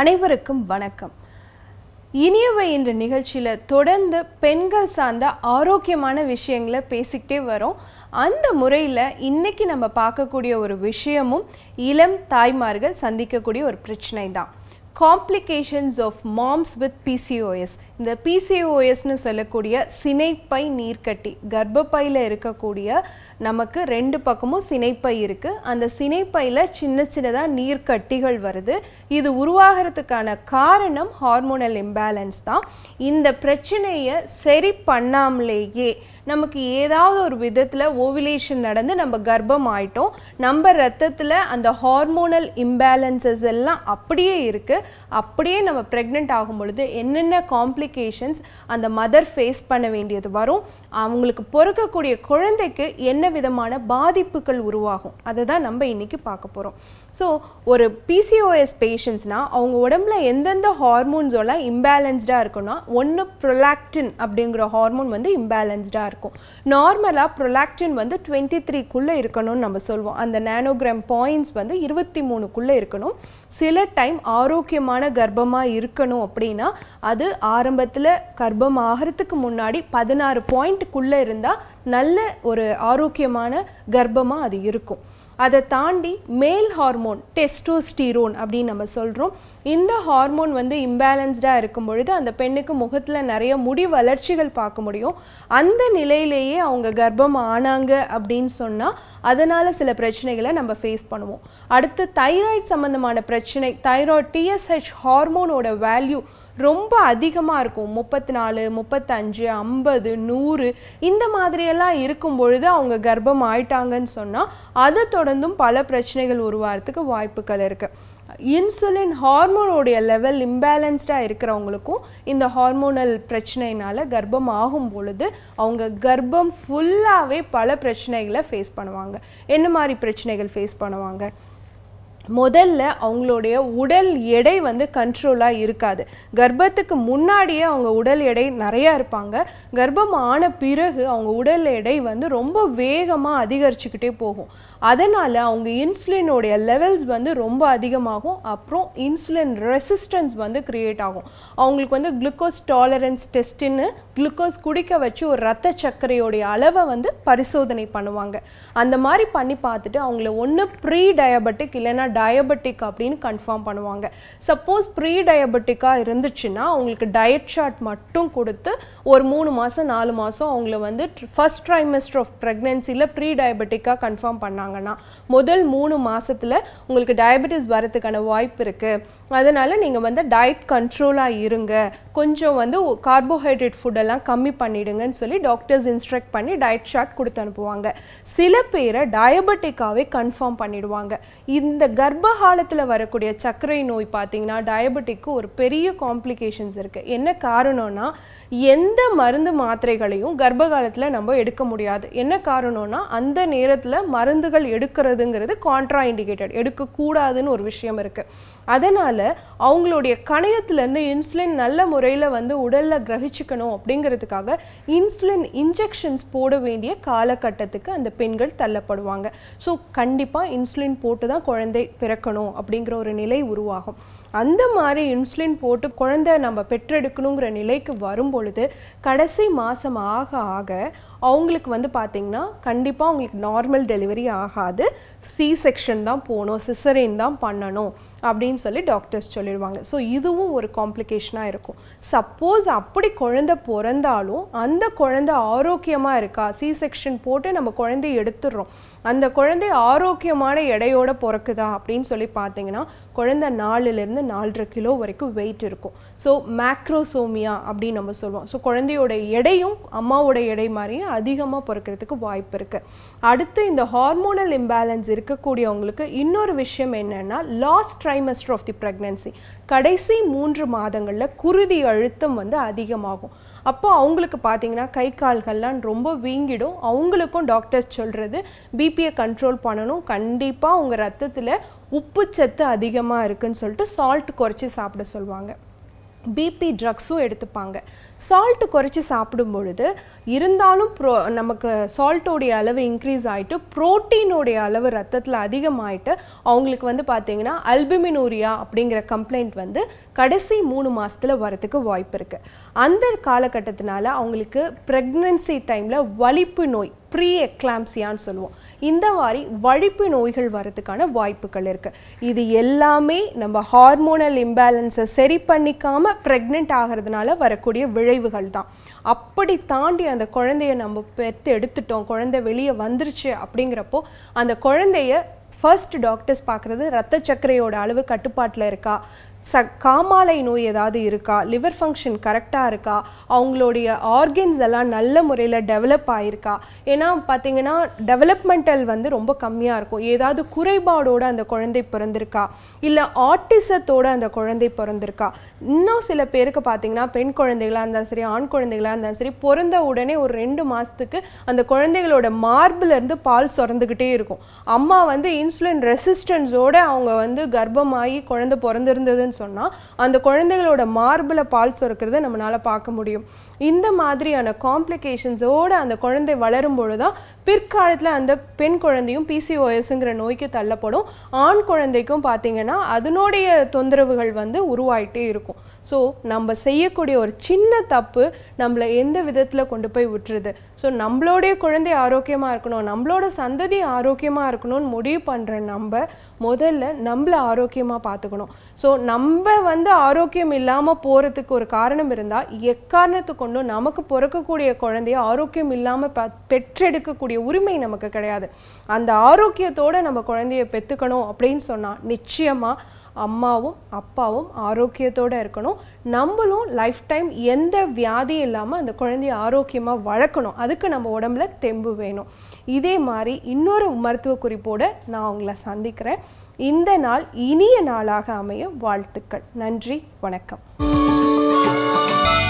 அனைவருக்கும் வணக்கம் இனியவை என்ற நிகழ்ச்சியில் தொடர்ந்து பெண்கள் சார்ந்த ஆரோக்கியமான விஷயங்களை பேசிக்கிட்டே வரோம் அந்த முறையில் இன்றைக்கி நம்ம பார்க்கக்கூடிய ஒரு விஷயமும் இளம் தாய்மார்கள் சந்திக்கக்கூடிய ஒரு பிரச்சனை தான் complications of moms with PCOS இந்த பிசிஓஎஸ்னு சொல்லக்கூடிய சினைப்பை நீர்க்கட்டி கர்ப்பப்பையில் இருக்கக்கூடிய நமக்கு ரெண்டு பக்கமும் சினைப்பை இருக்குது அந்த சினைப்பையில் சின்ன சின்னதாக நீர்க்கட்டிகள் வருது இது உருவாகிறதுக்கான காரணம் ஹார்மோனல் இம்பேலன்ஸ் தான் இந்த பிரச்சனையை சரி பண்ணாமலேயே நமக்கு ஏதாவது ஒரு விதத்தில் ஓவிலேஷன் நடந்து நம்ம கர்ப்பம் ஆயிட்டோம் நம்ம ரத்தத்தில் அந்த ஹார்மோனல் இம்பேலன்சஸ் எல்லாம் அப்படியே இருக்குது அப்படியே நம்ம ப்ரெக்னென்ட் ஆகும் பொழுது என்னென்ன காம்ப்ளிக் காம்ப்ளிகேஷன்ஸ் அந்த மதர் ஃபேஸ் பண்ண வேண்டியது வரும் அவங்களுக்கு பொறுக்கக்கூடிய குழந்தைக்கு என்ன விதமான பாதிப்புகள் உருவாகும் அதை தான் நம்ம இன்றைக்கி பார்க்க போகிறோம் ஸோ ஒரு பிசிஓஎஸ் பேஷண்ட்ஸ்னால் அவங்க உடம்புல எந்தெந்த ஹார்மோன்ஸோலாம் இம்பேலன்ஸ்டாக இருக்குன்னா ஒன்று ப்ரொலாக்டின் அப்படிங்கிற ஹார்மோன் வந்து இம்பேலன்ஸ்டாக இருக்கும் நார்மலாக ப்ரொலாக்டின் வந்து டுவெண்ட்டி த்ரீக்குள்ளே இருக்கணும்னு நம்ம சொல்லுவோம் அந்த நேனோகிராம் பாயிண்ட்ஸ் வந்து இருபத்தி மூணுக்குள்ளே இருக்கணும் சில டைம் ஆரோக்கியமான கர்ப்பமாக இருக்கணும் அப்படின்னா அது ஆரம்ப ஆரம்பத்தில் கர்ப்பம் ஆகிறதுக்கு முன்னாடி பதினாறு பாயிண்ட்டுக்குள்ளே இருந்தால் நல்ல ஒரு ஆரோக்கியமான கர்ப்பமாக அது இருக்கும் அதை தாண்டி மேல் ஹார்மோன் டெஸ்டோஸ்டீரோன் அப்படின்னு நம்ம சொல்கிறோம் இந்த ஹார்மோன் வந்து இம்பேலன்ஸ்டாக இருக்கும் பொழுது அந்த பெண்ணுக்கு முகத்தில் நிறைய முடி வளர்ச்சிகள் பார்க்க முடியும் அந்த நிலையிலேயே அவங்க கர்ப்பம் ஆனாங்க அப்படின்னு சொன்னால் அதனால் சில பிரச்சனைகளை நம்ம ஃபேஸ் பண்ணுவோம் அடுத்து தைராய்டு சம்மந்தமான பிரச்சனை தைராய்டு டிஎஸ்ஹெச் ஹார்மோனோட வேல்யூ ரொம்ப அதிகமாக இருக்கும் முப்பத்தி நாலு முப்பத்தஞ்சு ஐம்பது நூறு இந்த மாதிரியெல்லாம் இருக்கும் பொழுது அவங்க கர்ப்பம் ஆயிட்டாங்கன்னு சொன்னால் அதை தொடர்ந்தும் பல பிரச்சனைகள் உருவாகிறதுக்கு வாய்ப்புகள் இருக்குது இன்சுலின் ஹார்மோனோடைய லெவல் இம்பேலன்ஸ்டாக இருக்கிறவங்களுக்கும் இந்த ஹார்மோனல் பிரச்சனையினால் கர்ப்பம் ஆகும் பொழுது அவங்க கர்ப்பம் ஃபுல்லாகவே பல பிரச்சனைகளை ஃபேஸ் பண்ணுவாங்க என்ன மாதிரி பிரச்சனைகள் ஃபேஸ் பண்ணுவாங்க முதல்ல அவங்களுடைய உடல் எடை வந்து கண்ட்ரோலாக இருக்காது கர்ப்பத்துக்கு முன்னாடியே அவங்க உடல் எடை நிறையா இருப்பாங்க கர்ப்பம் ஆன பிறகு அவங்க உடல் எடை வந்து ரொம்ப வேகமாக அதிகரிச்சுக்கிட்டே போகும் அதனால் அவங்க இன்சுலினுடைய லெவல்ஸ் வந்து ரொம்ப அதிகமாகும் அப்புறம் இன்சுலின் ரெசிஸ்டன்ஸ் வந்து க்ரியேட் ஆகும் அவங்களுக்கு வந்து குளுக்கோஸ் டாலரன்ஸ் டெஸ்ட்டுன்னு குளுக்கோஸ் குடிக்க வச்சு ஒரு ரத்த சர்க்கரையோடைய அளவை வந்து பரிசோதனை பண்ணுவாங்க அந்த மாதிரி பண்ணி பார்த்துட்டு அவங்கள ஒன்று ப்ரீ டயபெட்டிக் இல்லைன்னா டயபெட்டிக் அப்படின்னு கன்ஃபார்ம் பண்ணுவாங்க சப்போஸ் ப்ரீ டயபெட்டிக்காக இருந்துச்சுன்னா அவங்களுக்கு டயட் ஷார்ட் மட்டும் கொடுத்து ஒரு மூணு மாதம் நாலு மாதம் அவங்கள வந்து ஃபஸ்ட் ட்ரைமஸ்டர் ஆஃப் ப்ரெக்னென்சியில் ப்ரீ டயபெட்டிக்காக கன்ஃபார்ம் பண்ணாங்கன்னா முதல் மூணு மாதத்தில் உங்களுக்கு டயபெட்டிஸ் வரதுக்கான வாய்ப்பு இருக்குது அதனால் நீங்கள் வந்து டயட் கண்ட்ரோலாக இருங்க கொஞ்சம் வந்து கார்போஹைட்ரேட் ஃபுட்டெல்லாம் கம்மி பண்ணிடுங்கன்னு சொல்லி டாக்டர்ஸ் இன்ஸ்ட்ரக்ட் பண்ணி டயட் ஷார்ட் கொடுத்து அனுப்புவாங்க சில பேரை டயபெட்டிக்காகவே கன்ஃபார்ம் பண்ணிடுவாங்க இந்த கர் கர்ப்பகாலத்தில் வரக்கூடிய சர்க்கரை நோய் பார்த்தீங்கன்னா டயபெட்டிக்கு ஒரு பெரிய காம்ப்ளிகேஷன்ஸ் இருக்குது என்ன காரணம்னா எந்த மருந்து மாத்திரைகளையும் கர்ப்ப காலத்தில் நம்ம எடுக்க முடியாது என்ன காரணம்னா அந்த நேரத்தில் மருந்துகள் எடுக்கிறதுங்கிறது கான்ட்ரா இண்டிகேட்டட் எடுக்கக்கூடாதுன்னு ஒரு விஷயம் இருக்குது அதனால் அவங்களுடைய கணையத்துலேருந்து இன்சுலின் நல்ல முறையில் வந்து உடலில் கிரகிச்சிக்கணும் அப்படிங்கிறதுக்காக இன்சுலின் இன்ஜெக்ஷன்ஸ் போட வேண்டிய காலகட்டத்துக்கு அந்த பெண்கள் தள்ளப்படுவாங்க ஸோ கண்டிப்பாக இன்சுலின் போட்டு தான் குழந்தை பிறக்கணும் அப்படிங்கிற ஒரு நிலை உருவாகும் அந்த மாதிரி இன்சுலின் போட்டு குழந்தை நம்ம பெற்றெடுக்கணுங்கிற நிலைக்கு வரும் பொழுது கடைசி மாதம் ஆக ஆக அவங்களுக்கு வந்து பார்த்தீங்கன்னா கண்டிப்பாக அவங்களுக்கு நார்மல் டெலிவரி ஆகாது சி செக்ஷன் தான் போகணும் சிசரேன் தான் பண்ணணும் அப்படின்னு சொல்லி டாக்டர்ஸ் சொல்லிடுவாங்க ஸோ இதுவும் ஒரு காம்ப்ளிகேஷனாக இருக்கும் சப்போஸ் அப்படி குழந்தை பிறந்தாலும் அந்த குழந்தை ஆரோக்கியமாக இருக்கா சி செக்ஷன் போட்டு நம்ம குழந்தைய எடுத்துடுறோம் அந்த குழந்தை ஆரோக்கியமான எடையோட பிறக்குதா அப்படின்னு சொல்லி பார்த்தீங்கன்னா குழந்தை நாலுலேருந்து நாலரை கிலோ வரைக்கும் வெயிட் இருக்கும் ஸோ மேக்ரோசோமியா அப்படின்னு நம்ம சொல்லுவோம் ஸோ குழந்தையோட எடையும் அம்மாவோட எடை மாதிரியும் அதிகமாக பிறக்கிறதுக்கு வாய்ப்பு இருக்குது அடுத்து இந்த ஹார்மோனல் இம்பேலன்ஸ் இருக்கக்கூடியவங்களுக்கு இன்னொரு விஷயம் என்னென்னா last trimester of the pregnancy கடைசி மூன்று மாதங்களில் குருதி அழுத்தம் வந்து அதிகமாகும் அப்போ அவங்களுக்கு பார்த்தீங்கன்னா கை கால்கள்லாம் ரொம்ப வீங்கிடும் அவங்களுக்கும் டாக்டர்ஸ் சொல்கிறது பிபியை கண்ட்ரோல் பண்ணணும் கண்டிப்பாக உங்கள் ரத்தத்தில் உப்பு சத்து அதிகமாக இருக்குதுன்னு சொல்லிட்டு சால்ட் குறைச்சி சாப்பிட சொல்லுவாங்க பிபி ட்ரக்ஸும் எடுத்துப்பாங்க சால்ட்டு குறைச்சி சாப்பிடும் பொழுது இருந்தாலும் ப்ரோ நமக்கு சால்ட்டோடைய அளவு இன்க்ரீஸ் ஆகிட்டு ப்ரோட்டீனோடைய அளவு ரத்தத்தில் அதிகமாகிட்டு அவங்களுக்கு வந்து பார்த்திங்கன்னா அல்பிமினூரியா அப்படிங்கிற கம்ப்ளைண்ட் வந்து கடைசி மூணு மாதத்தில் வரத்துக்கு வாய்ப்பு இருக்குது அந்த காலகட்டத்தினால அவங்களுக்கு ப்ரெக்னென்சி டைமில் வலிப்பு நோய் ப்ரீ எக்லாம்சியான்னு சொல்லுவோம் இந்த மாதிரி வழிப்பு நோய்கள் வரதுக்கான வாய்ப்புகள் இருக்குது இது எல்லாமே நம்ம ஹார்மோனல் இம்பேலன்ஸை சரி பண்ணிக்காமல் ப்ரெக்னென்ட் ஆகிறதுனால வரக்கூடிய விழ விளைவுகள் தான் அப்படி தாண்டி அந்த குழந்தைய நம்ம பெற்று எடுத்துட்டோம் குழந்தை வெளியே வந்துருச்சு அப்படிங்கிறப்போ அந்த குழந்தைய ஃபர்ஸ்ட் டாக்டர்ஸ் பார்க்குறது ரத்த சர்க்கரையோட அளவு கட்டுப்பாட்டில் இருக்கா ச காமாலை நோய் ஏதாவது இருக்கா லிவர் ஃபங்க்ஷன் கரெக்டாக இருக்கா அவங்களுடைய ஆர்கன்ஸ் எல்லாம் நல்ல முறையில் டெவலப் ஆகிருக்கா ஏன்னா பார்த்தீங்கன்னா டெவலப்மெண்டல் வந்து ரொம்ப கம்மியாக இருக்கும் ஏதாவது குறைபாடோடு அந்த குழந்தை பிறந்திருக்கா இல்லை ஆர்டிசத்தோடு அந்த குழந்தை பிறந்திருக்கா இன்னும் சில பேருக்கு பார்த்தீங்கன்னா பெண் குழந்தைகளாக இருந்தாலும் சரி ஆண் குழந்தைகளாக இருந்தாலும் சரி பிறந்த உடனே ஒரு ரெண்டு மாதத்துக்கு அந்த குழந்தைகளோட மார்பிலேருந்து பால் சுரந்துக்கிட்டே இருக்கும் அம்மா வந்து இன்சுலின் ரெசிஸ்டன்ஸோடு அவங்க வந்து கர்ப்பமாகி குழந்தை பிறந்திருந்தது சொன்னா சொன்னால் அந்த குழந்தைகளோட மார்பில் பால் சுரக்கிறத நம்மளால் பார்க்க முடியும் இந்த மாதிரியான காம்ப்ளிகேஷன்ஸோடு அந்த குழந்தை வளரும் பொழுது தான் பிற்காலத்தில் அந்த பெண் குழந்தையும் பிசிஓஎஸ்ங்கிற நோய்க்கு தள்ளப்படும் ஆண் குழந்தைக்கும் பார்த்தீங்கன்னா அதனுடைய தொந்தரவுகள் வந்து உருவாயிட்டே இருக்கும் ஸோ நம்ம செய்யக்கூடிய ஒரு சின்ன தப்பு நம்மளை எந்த விதத்தில் கொண்டு போய் விட்டுருது ஸோ நம்மளோடைய குழந்தை ஆரோக்கியமாக இருக்கணும் நம்மளோட சந்ததி ஆரோக்கியமாக இருக்கணும்னு முடிவு பண்ணுற நம்ம முதல்ல நம்மளை ஆரோக்கியமாக பார்த்துக்கணும் ஸோ நம்ம வந்து ஆரோக்கியம் இல்லாமல் போகிறதுக்கு ஒரு காரணம் இருந்தால் எக்காரணத்து கொண்டும் நமக்கு பிறக்கக்கூடிய குழந்தைய ஆரோக்கியம் இல்லாமல் ப பெற்றெடுக்கக்கூடிய உரிமை நமக்கு கிடையாது அந்த ஆரோக்கியத்தோடு நம்ம குழந்தைய பெற்றுக்கணும் அப்படின்னு சொன்னால் நிச்சயமாக அம்மாவும் அப்பாவும் ஆரோக்கியத்தோடு இருக்கணும் நம்மளும் லைஃப் டைம் எந்த வியாதியும் இல்லாமல் அந்த குழந்தைய ஆரோக்கியமாக வளர்க்கணும் அதுக்கு நம்ம உடம்புல தெம்பு வேணும் இதே மாதிரி இன்னொரு மருத்துவ குறிப்போடு நான் உங்களை சந்திக்கிறேன் இந்த நாள் இனிய நாளாக அமைய வாழ்த்துக்கள் நன்றி வணக்கம்